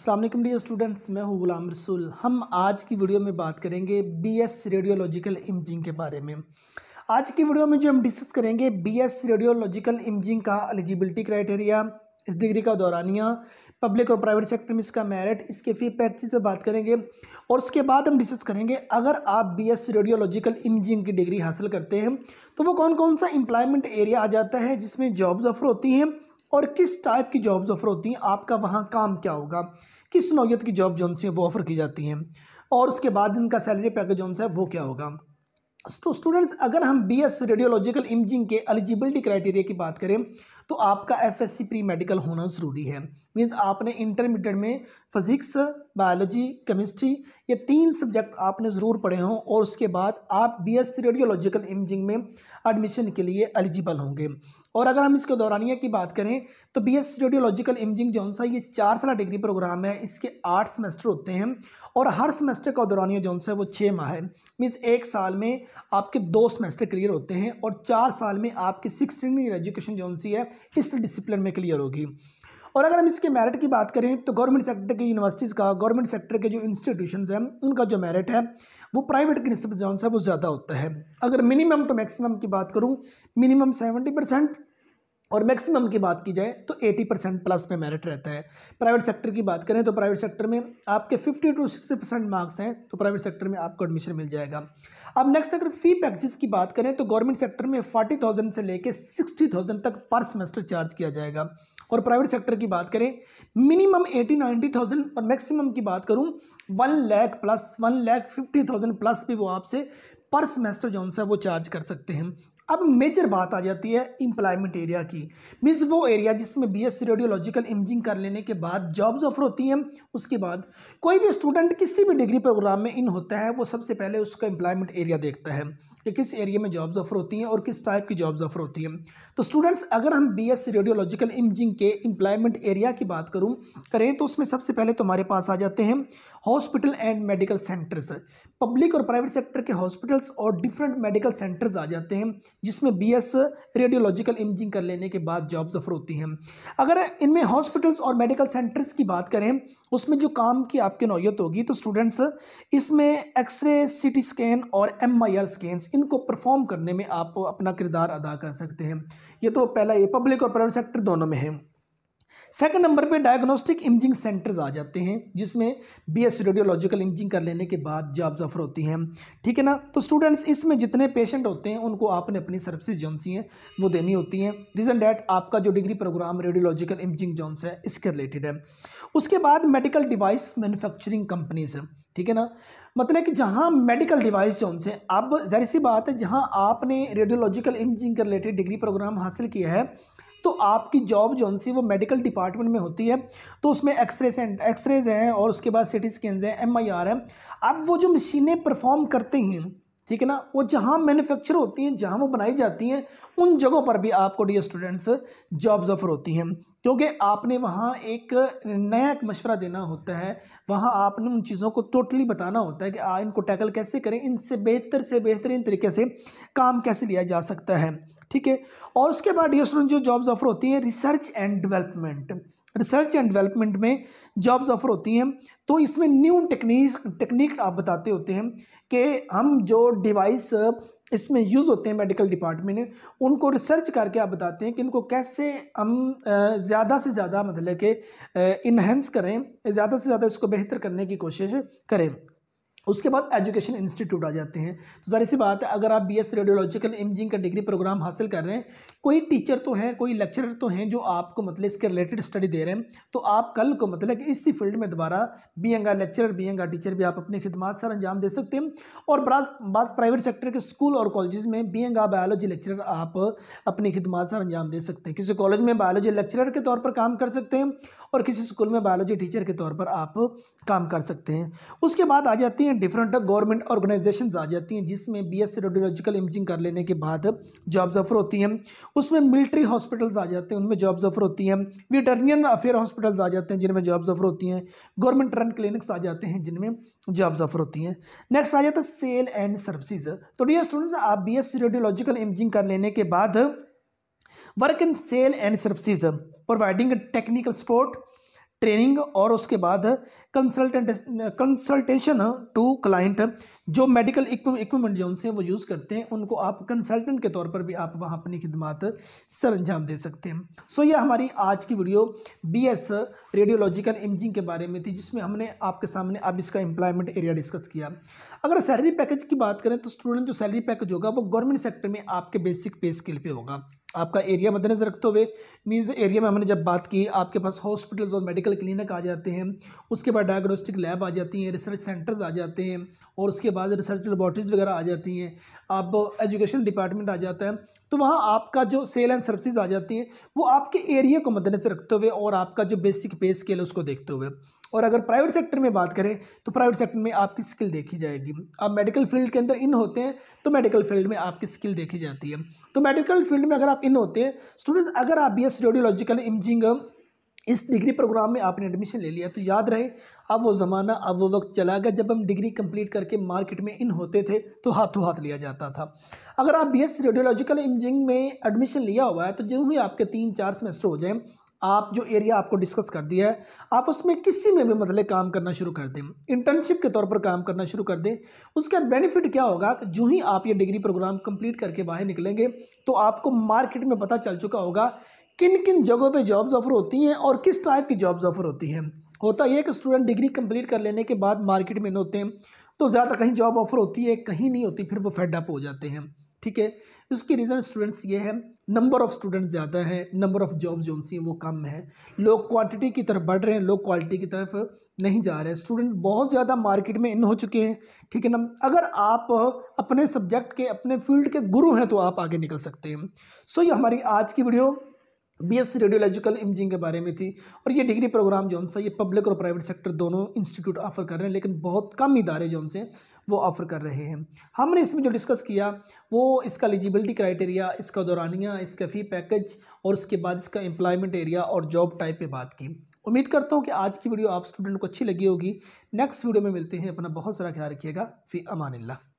Aslam dear students मैं हूँ गुलाम रसूल हम आज की वीडियो में बात करेंगे बीएस रेडियोलॉजिकल इमजिंग के बारे में आज की वीडियो में जो हम डिस्कस करेंगे बीएस रेडियोलॉजिकल इमजिंग का एलिजिबिलिटी क्राइटेरिया इस डिग्री का दौरानिया पब्लिक और प्राइवेट सेक्टर में इसका मेरिट इसके फी पैकेज पर बात करेंगे और उसके बाद हम डिस्कस करेंगे अगर आप एस रेडियोलॉजिकल इमजिंग की डिग्री हासिल करते हैं तो वो कौन कौन सा एम्प्लॉयमेंट एरिया आ जाता है जिसमें जॉब्स ऑफर होती हैं और किस टाइप की जॉब्स ऑफ़र होती हैं आपका वहाँ काम क्या होगा किस नौीयत की जॉब जोन है वो ऑफ़र की जाती हैं और उसके बाद इनका सैलरी पैकेज जोन है वो क्या होगा तो स्टूडेंट्स अगर हम बी एस रेडियोलॉजिकल इमजिंग के एलिजिबिलिटी क्राइटेरिया की बात करें तो आपका एफएससी प्री मेडिकल होना ज़रूरी है मीन्स आपने इंटरमीडिएट में फिज़िक्स बायोलॉजी केमिस्ट्री ये तीन सब्जेक्ट आपने ज़रूर पढ़े हों और उसके बाद आप बीएससी रेडियोलॉजिकल इमेजिंग में एडमिशन के लिए एलिजिबल होंगे और अगर हम इसके दौरानिया की बात करें तो बी एस रेडियोलॉजिकल इमेजिंग जो सा ये चार साल डिग्री प्रोग्राम है इसके आठ सेमेस्टर होते हैं और हर सेमेस्टर का दौरानिया जो सा वो छः माह है मीन्स एक साल में आपके दो सेमेस्टर क्लियर होते हैं और चार साल में आपकी सिक्स एजुकेशन जो सी है इस डिसिप्लिन में क्लियर होगी और अगर हम इसके मेरिट की बात करें तो गवर्नमेंट सेक्टर की यूनिवर्सिटीज़ का गवर्नमेंट सेक्टर के जो इंस्टीट्यूशन हैं उनका जो मेरिट है वो प्राइवेट की नस्बत जो है वो ज़्यादा होता है अगर मिनिमम टू मैक्सिमम की बात करूँ मिनिमम सेवेंटी परसेंट और मैक्सिमम की बात की जाए तो 80 परसेंट प्लस में मेरिट रहता है प्राइवेट सेक्टर की बात करें तो प्राइवेट सेक्टर में आपके 50 टू 60 परसेंट मार्क्स हैं तो प्राइवेट सेक्टर में आपको एडमिशन मिल जाएगा अब नेक्स्ट अगर फी पैकेजेस की बात करें तो गवर्नमेंट सेक्टर में 40,000 से लेकर 60,000 तक पर सेमेस्टर चार्ज किया जाएगा और प्राइवेट सेक्टर की बात करें मिनिमम एटी नाइन्टी थाउजेंड और मैक्सिमम की बात करूँ one lakh plus one lakh fifty thousand plus भी वो आपसे पर सेमेस्टर जो है वो चार्ज कर सकते हैं अब मेजर बात आ जाती है इंप्लायमेंट एरिया की मीन्स वो एरिया जिसमें बी एस रेडियोलॉजिकल इमेजिंग कर लेने के बाद जॉब्स ऑफर होती हैं उसके बाद कोई भी स्टूडेंट किसी भी डिग्री प्रोग्राम में इन होता है वो सबसे पहले उसका एम्प्लॉयमेंट एरिया देखता है कि किस एरिया में जॉब्स ऑफर होती हैं और किस टाइप की जॉब्स ऑफर होती हैं तो स्टूडेंट्स अगर हम एस रेडियोलॉजिकल इमेजिंग के एम्प्लॉयमेंट एरिया की बात करूँ करें तो उसमें सबसे पहले तो हमारे पास आ जाते हैं hospital and medical centres public और प्राइवेट सेक्टर के हॉस्पिटल्स और डिफरेंट मेडिकल सेंटर्स आ जाते हैं जिसमें एस रेडियोलॉजिकल इमेजिंग कर लेने के बाद जॉब्स ऑफर होती हैं अगर इनमें हॉस्पिटल्स और मेडिकल सेंटर्स की बात करें उसमें जो काम की आपकी नौीयत होगी तो स्टूडेंट्स इसमें एक्सरे सी टी स्कैन और एम आई आर स्कैन इनको परफॉर्म करने में आप अपना किरदार अदा कर सकते हैं ये तो पहला ये पब्लिक और प्राइवेट सेक्टर दोनों में है सेकंड नंबर पे डायग्नोस्टिक इमेजिंग सेंटर्स आ जाते हैं जिसमें बी एस रेडियोलॉजिकल इमेजिंग कर लेने के बाद जॉब्स ऑफर होती हैं ठीक है ना तो स्टूडेंट्स इसमें जितने पेशेंट होते हैं उनको आपने अपनी सर्विसेज जॉन्सी हैं वो देनी होती हैं रीज़न डैट आपका जो डिग्री प्रोग्राम रेडियोलॉजिकल इमेजिंग जोन्स है इसके रिलेटेड है उसके बाद मेडिकल डिवाइस मैनुफैक्चरिंग कंपनीज हैं ठीक है ना मतलब कि जहाँ मेडिकल डिवाइस जो उनसे अब जहर सी बात है जहाँ आपने रेडियोलॉजिकल इमजिंग के रिलेटेड डिग्री प्रोग्राम हासिल किया है तो आपकी जॉब जो सी वो मेडिकल डिपार्टमेंट में होती है तो उसमें एक्सरे एक्सरेज हैं और उसके बाद सी टी स्कैन हैं एम आई आर है अब वो जो मशीनें परफॉर्म करते हैं ठीक है ना वो जहाँ मैन्युफैक्चर होती हैं जहाँ वो बनाई जाती हैं उन जगहों पर भी आपको डी स्टूडेंट्स जॉब्स ऑफर होती हैं क्योंकि आपने वहाँ एक नया एक मशवरा देना होता है वहाँ आपने उन चीज़ों को टोटली बताना होता है कि आ इनको टैकल कैसे करें इनसे बेहतर से बेहतरीन तरीके से काम कैसे लिया जा सकता है ठीक है और उसके बाद ये स्टूडेंट जो जॉब्स ऑफर होती हैं research and development research and development में जॉब्स ऑफर होती हैं तो इसमें न्यू टेक्नीस टेक्निक आप बताते होते हैं कि हम जो डिवाइस इसमें यूज़ होते हैं मेडिकल डिपार्टमेंट उनको रिसर्च करके आप बताते हैं कि इनको कैसे हम ज़्यादा से ज़्यादा मतलब के इन्हेंस करें ज़्यादा से ज़्यादा इसको बेहतर करने की कोशिश करें उसके बाद एजुकेशन इंस्टीट्यूट आ जाते हैं तो जहर सी बात है अगर आप बी एस रेडियोलॉजिकल इंजीनियर का डिग्री प्रोग्राम हासिल कर रहे हैं कोई टीचर तो हैं कोई लेक्चरर तो हैं जो आपको मतलब इसके रिलेटेड स्टडी दे रहे हैं तो आप कल को मतलब कि इसी फील्ड में दोबारा बी एंगा लेक्चरर बी एंगा टीचर भी आप अपनी खिदमत सर अंजाम दे सकते हैं और बाज प्राइवेट सेक्टर के स्कूल और कॉलेज में बी एंगा बायोलॉजी लेक्चरर आप अपनी खिदमत सर अंजाम दे सकते हैं किसी कॉलेज में बायोलॉजी लेक्चरर के तौर पर काम कर सकते हैं और किसी स्कूल में बायोलॉजी टीचर के तौर पर आप काम कर सकते हैं उसके बाद आ जाती है हैं डिफरेंट गवर्नमेंट ऑर्गेनाइजेशन आ जाती हैं जिसमें बी एस रेडियोलॉजिकल इमेजिंग कर लेने के बाद जॉब्स ऑफर होती हैं उसमें मिलिट्री हॉस्पिटल्स आ जाते हैं उनमें जॉब्स ऑफर होती हैं वेटरनियन अफेयर हॉस्पिटल्स आ जाते हैं जिनमें जॉब्स ऑफर होती हैं गवर्नमेंट रन क्लिनिक्स आ जाते हैं जिनमें जॉब्स ऑफर होती हैं नेक्स्ट आ जाता है सेल एंड सर्विसज तो डी स्टूडेंट्स आप बी एस रेडियोलॉजिकल इमेजिंग कर लेने के बाद work in sale and services providing technical support training और उसके बाद कंसल्टेंट कंसल्टेशन टू क्लाइंट जो मेडिकल इक्विपमेंट जो उनसे वो यूज़ करते हैं उनको आप कंसल्टेंट के तौर पर भी आप वहाँ अपनी खिदमत सर अंजाम दे सकते हैं सो so, यह हमारी आज की video B S radiological imaging के बारे में थी जिसमें हमने आपके सामने अब इसका एम्प्लॉयमेंट एरिया डिस्कस किया अगर सैलरी पैकेज की बात करें तो स्टूडेंट जो सैलरी पैकेज होगा वो गवर्नमेंट सेक्टर में आपके बेसिक पे स्किल पर होगा आपका एरिया मद्देनज़र रखते हुए मीन्स एरिया में हमने जब बात की आपके पास हॉस्पिटल्स और मेडिकल क्लिनिक आ जाते हैं उसके बाद डायग्नोस्टिक लैब आ जाती हैं रिसर्च सेंटर्स आ जाते हैं और उसके बाद रिसर्च लेबॉर्ट्रीज़ वगैरह आ जाती हैं आप एजुकेशन डिपार्टमेंट आ जाता है तो वहाँ आपका जो सेल एंड सर्विस आ जाती हैं वो आपके एरिया को मद्देनज़र रखते हुए और आपका जो बेसिक पे स्केल है उसको देखते हुए और अगर प्राइवेट सेक्टर में बात करें तो प्राइवेट सेक्टर में आपकी स्किल देखी जाएगी आप मेडिकल फील्ड के अंदर इन होते हैं तो मेडिकल फील्ड में आपकी स्किल देखी जाती है तो मेडिकल फील्ड में अगर आप इन होते हैं स्टूडेंट अगर आप बी एस रेडियोलॉजिकल इमजिंग इस डिग्री प्रोग्राम में आपने एडमिशन ले लिया तो याद रहे अब वो ज़माना अब वो वक्त चला गया जब हम डिग्री कंप्लीट करके मार्केट में इन होते थे तो हाथों हाथ लिया जाता था अगर आप बी एस रेडियोलॉजिकल इमजिंग में एडमिशन लिया हुआ है तो जो ही आपके तीन चार सेमेस्टर हो जाए आप जो एरिया आपको डिस्कस कर दिया है आप उसमें किसी में भी मतलब काम करना शुरू कर दें इंटर्नशिप के तौर पर काम करना शुरू कर दें उसका बेनिफिट क्या होगा कि जो ही आप ये डिग्री प्रोग्राम कंप्लीट करके बाहर निकलेंगे तो आपको मार्केट में पता चल चुका होगा किन किन जगहों पे जॉब्स ऑफर होती हैं और किस टाइप की जॉब्स ऑफर होती हैं होता यह कि स्टूडेंट डिग्री कम्प्लीट कर लेने के बाद मार्केट में होते हैं तो ज़्यादा कहीं जॉब ऑफर होती है कहीं नहीं होती फिर वो फेडअप हो जाते हैं ठीक है इसकी रीज़न स्टूडेंट्स ये है नंबर ऑफ़ स्टूडेंट ज़्यादा हैं नंबर ऑफ़ जॉब जो हैं वो कम है लोग क्वांटिटी की तरफ बढ़ रहे हैं लोग क्वालिटी की तरफ नहीं जा रहे हैं स्टूडेंट बहुत ज़्यादा मार्केट में इन हो चुके हैं ठीक है ना अगर आप अपने सब्जेक्ट के अपने फील्ड के गुरु हैं तो आप आगे निकल सकते हैं सो ये हमारी आज की video B S radiological imaging के बारे में थी और ये डिग्री प्रोग्राम जो ये पब्लिक और प्राइवेट सेक्टर दोनों इंस्टीट्यूट ऑफर कर रहे हैं लेकिन बहुत कम इदारे जो उनसे वो ऑफ़र कर रहे हैं हमने इसमें जो डिस्कस किया वो इसका एलिजिबिलिटी क्राइटेरिया इसका दौरानिया इसका फ़ी पैकेज और उसके बाद इसका एम्प्लॉयमेंट एरिया और जॉब टाइप पर बात की उम्मीद करता हूँ कि आज की वीडियो आप स्टूडेंट को अच्छी लगी होगी नेक्स्ट वीडियो में मिलते हैं अपना बहुत सारा ख्याल रखिएगा फ़ी अमानिल्ला